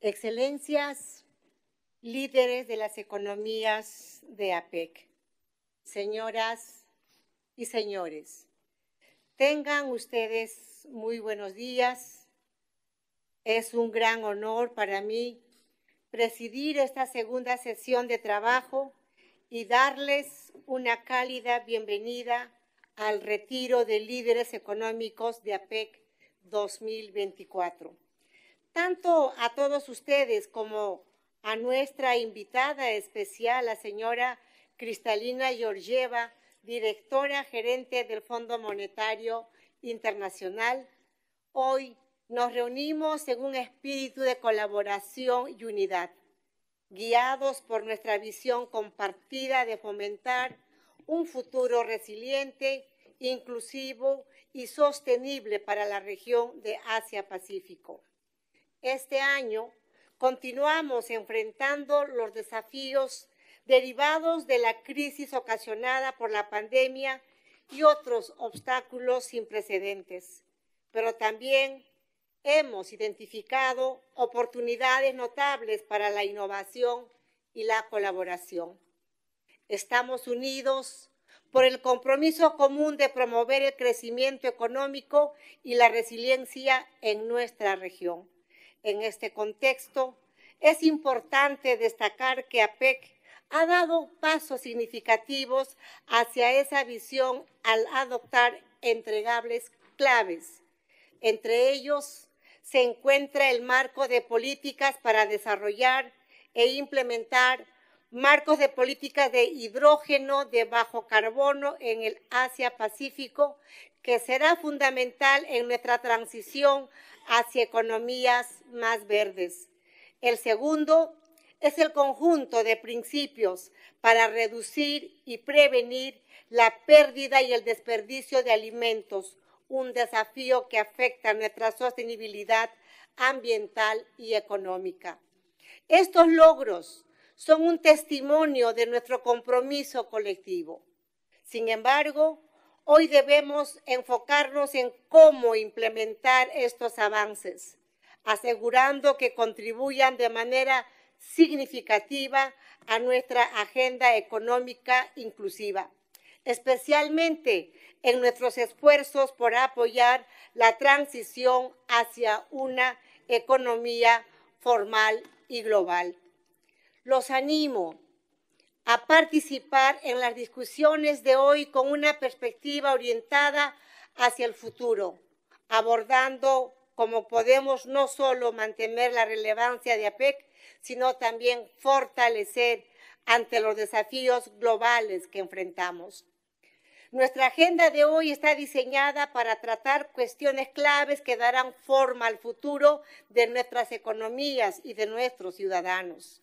Excelencias, líderes de las economías de APEC, señoras y señores, tengan ustedes muy buenos días. Es un gran honor para mí presidir esta segunda sesión de trabajo y darles una cálida bienvenida al retiro de líderes económicos de APEC 2024 tanto a todos ustedes como a nuestra invitada especial, la señora Cristalina Georgieva, directora gerente del Fondo Monetario Internacional. Hoy nos reunimos en un espíritu de colaboración y unidad, guiados por nuestra visión compartida de fomentar un futuro resiliente, inclusivo y sostenible para la región de Asia-Pacífico. Este año continuamos enfrentando los desafíos derivados de la crisis ocasionada por la pandemia y otros obstáculos sin precedentes, pero también hemos identificado oportunidades notables para la innovación y la colaboración. Estamos unidos por el compromiso común de promover el crecimiento económico y la resiliencia en nuestra región. En este contexto, es importante destacar que APEC ha dado pasos significativos hacia esa visión al adoptar entregables claves. Entre ellos se encuentra el marco de políticas para desarrollar e implementar marcos de políticas de hidrógeno de bajo carbono en el Asia-Pacífico, que será fundamental en nuestra transición hacia economías más verdes. El segundo es el conjunto de principios para reducir y prevenir la pérdida y el desperdicio de alimentos, un desafío que afecta nuestra sostenibilidad ambiental y económica. Estos logros son un testimonio de nuestro compromiso colectivo. Sin embargo, hoy debemos enfocarnos en cómo implementar estos avances, asegurando que contribuyan de manera significativa a nuestra agenda económica inclusiva, especialmente en nuestros esfuerzos por apoyar la transición hacia una economía formal y global los animo a participar en las discusiones de hoy con una perspectiva orientada hacia el futuro, abordando cómo podemos no solo mantener la relevancia de APEC, sino también fortalecer ante los desafíos globales que enfrentamos. Nuestra agenda de hoy está diseñada para tratar cuestiones claves que darán forma al futuro de nuestras economías y de nuestros ciudadanos.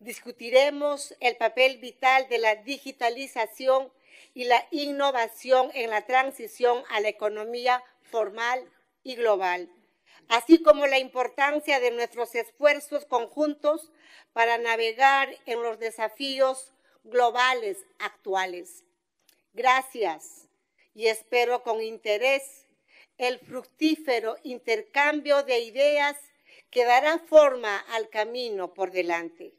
Discutiremos el papel vital de la digitalización y la innovación en la transición a la economía formal y global, así como la importancia de nuestros esfuerzos conjuntos para navegar en los desafíos globales actuales. Gracias y espero con interés el fructífero intercambio de ideas que dará forma al camino por delante.